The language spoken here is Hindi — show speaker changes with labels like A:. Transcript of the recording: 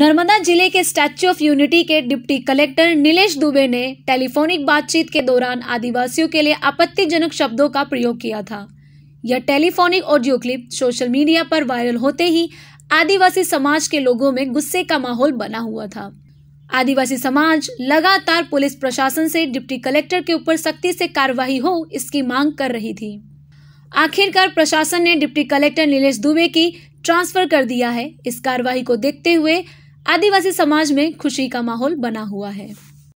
A: नर्मदा जिले के स्टैच्यू ऑफ यूनिटी के डिप्टी कलेक्टर नीलेश दुबे ने टेलीफोनिक बातचीत के दौरान आदिवासियों के लिए आपत्तिजनक शब्दों का प्रयोग किया था यह telephonic audio clip social media पर वायरल होते ही आदिवासी समाज के लोगों में गुस्से का माहौल बना हुआ था आदिवासी समाज लगातार पुलिस प्रशासन से डिप्टी कलेक्टर के ऊपर सख्ती से कार्रवाई हो इसकी मांग कर रही थी आखिरकार प्रशासन ने डिप्टी कलेक्टर नीलेश दुबे की ट्रांसफर कर दिया है इस कार्रवाई को देखते हुए आदिवासी समाज में खुशी का माहौल बना हुआ है